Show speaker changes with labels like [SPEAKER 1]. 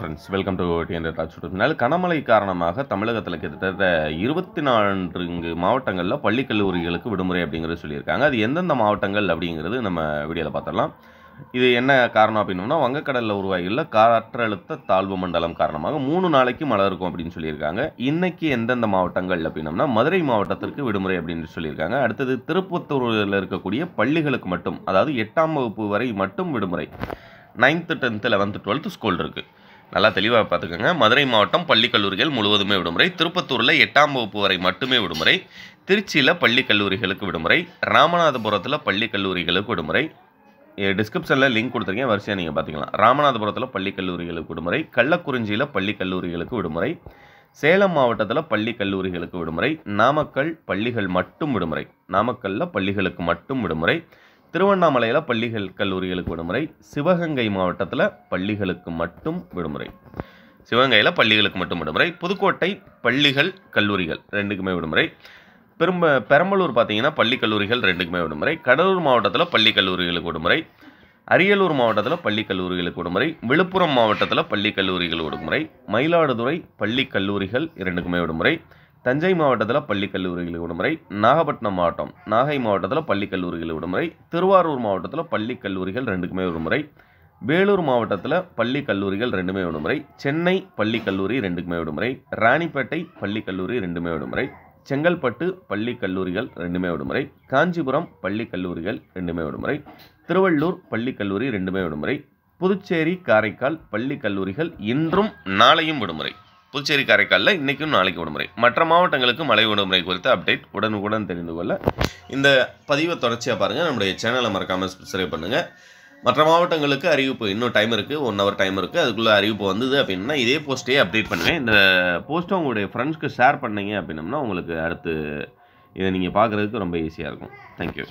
[SPEAKER 1] friends welcome to TN Raj கனமழை காரணமாக தமிழகத்தில் கிட்டத்தட்ட இருபத்தி நான்கு மாவட்டங்களில் பள்ளி கல்லூரிகளுக்கு விடுமுறை அப்படிங்கிறது சொல்லியிருக்காங்க அது எந்தெந்த மாவட்டங்கள் அப்படிங்கிறது நம்ம வீடியோவில் பார்த்துடலாம் இது என்ன காரணம் அப்படின்னோம்னா வங்கக்கடலில் உருவாகியுள்ள காற்றழுத்த தாழ்வு மண்டலம் காரணமாக மூணு நாளைக்கு மழை இருக்கும் அப்படின்னு சொல்லியிருக்காங்க இன்னைக்கு எந்தெந்த மாவட்டங்கள் அப்படின்னம்னா மதுரை மாவட்டத்திற்கு விடுமுறை அப்படின்னு சொல்லியிருக்காங்க அடுத்தது திருப்பத்தூரில் இருக்கக்கூடிய பள்ளிகளுக்கு மட்டும் அதாவது எட்டாம் வகுப்பு வரை மட்டும் விடுமுறை ninth tenth eleventh twelfth school இருக்குது நல்லா தெளிவாக பார்த்துக்கோங்க மதுரை மாவட்டம் பள்ளி கல்லூரிகள் முழுவதுமே விடுமுறை திருப்பத்தூரில் எட்டாம் வகுப்பு வரை மட்டுமே விடுமுறை திருச்சியில் பள்ளி கல்லூரிகளுக்கு விடுமுறை ராமநாதபுரத்தில் பள்ளி கல்லூரிகளுக்கு விடுமுறை டிஸ்கிரிப்ஷனில் லிங்க் கொடுத்துருக்கேன் வரிசையாக நீங்கள் பார்த்துக்கலாம் ராமநாதபுரத்தில் பள்ளி கல்லூரிகளுக்கு விடுமுறை கள்ளக்குறிஞ்சியில் பள்ளி கல்லூரிகளுக்கு விடுமுறை சேலம் மாவட்டத்தில் பள்ளி கல்லூரிகளுக்கு விடுமுறை நாமக்கல் பள்ளிகள் மட்டும் விடுமுறை நாமக்கல்லில் பள்ளிகளுக்கு மட்டும் விடுமுறை திருவண்ணாமலையில் பள்ளிகள் கல்லூரிகளுக்கு விடுமுறை சிவகங்கை மாவட்டத்தில் பள்ளிகளுக்கு மட்டும் விடுமுறை சிவகங்கையில் பள்ளிகளுக்கு மட்டும் விடுமுறை புதுக்கோட்டை பள்ளிகள் கல்லூரிகள் ரெண்டுக்குமே விடுமுறை பெரும்ப பெரம்பலூர் பார்த்தீங்கன்னா பள்ளி கல்லூரிகள் ரெண்டுக்குமே விடுமுறை கடலூர் மாவட்டத்தில் பள்ளி கல்லூரிகளுக்கு விடுமுறை அரியலூர் மாவட்டத்தில் பள்ளி கல்லூரிகளுக்கு விடுமுறை விழுப்புரம் மாவட்டத்தில் பள்ளி கல்லூரிகள் விடுமுறை மயிலாடுதுறை பள்ளி கல்லூரிகள் இரண்டுக்குமே விடுமுறை தஞ்சை மாவட்டத்தில் பள்ளி கல்லூரிகள் விடுமுறை நாகப்பட்டினம் மாவட்டம் நாகை மாவட்டத்தில் பள்ளி கல்லூரிகள் விடுமுறை திருவாரூர் மாவட்டத்தில் பள்ளி கல்லூரிகள் ரெண்டுக்குமே விடுமுறை வேலூர் மாவட்டத்தில் பள்ளி கல்லூரிகள் ரெண்டுமே விடுமுறை சென்னை பள்ளி கல்லூரி ரெண்டுக்குமே விடுமுறை ராணிப்பேட்டை பள்ளி கல்லூரி ரெண்டுமே விடுமுறை செங்கல்பட்டு பள்ளி கல்லூரிகள் ரெண்டுமே விடுமுறை காஞ்சிபுரம் பள்ளி கல்லூரிகள் ரெண்டுமே விடுமுறை திருவள்ளூர் பள்ளி கல்லூரி ரெண்டுமே விடுமுறை புதுச்சேரி காரைக்கால் பள்ளி கல்லூரிகள் இன்றும் நாளையும் விடுமுறை புதுச்சேரி காரைக்காலில் இன்றைக்கும் நாளைக்கு விடுமுறை மற்ற மாவட்டங்களுக்கு மழை விடுமுறை குறித்த அப்டேட் உடனுக்குடன் தெரிந்து கொள்ள இந்த பதிவை தொடர்ச்சியாக பாருங்கள் நம்முடைய சேனலை மறக்காமல் சப்ஸ்கிரைப் பண்ணுங்கள் மற்ற மாவட்டங்களுக்கு அறிவிப்பு இன்னும் டைம் இருக்குது ஒன் ஹவர் டைம் இருக்குது அதுக்குள்ளே அறிவிப்பு வந்தது அப்படின்னா இதே போஸ்ட்டையே அப்டேட் பண்ணுவேன் இந்த போஸ்ட்டை உங்களுடைய ஃப்ரெண்ட்ஸ்க்கு ஷேர் பண்ணீங்க அப்படின்னம்னா உங்களுக்கு அடுத்து இதை நீங்கள் பார்க்குறதுக்கு ரொம்ப ஈஸியாக இருக்கும் தேங்க்யூ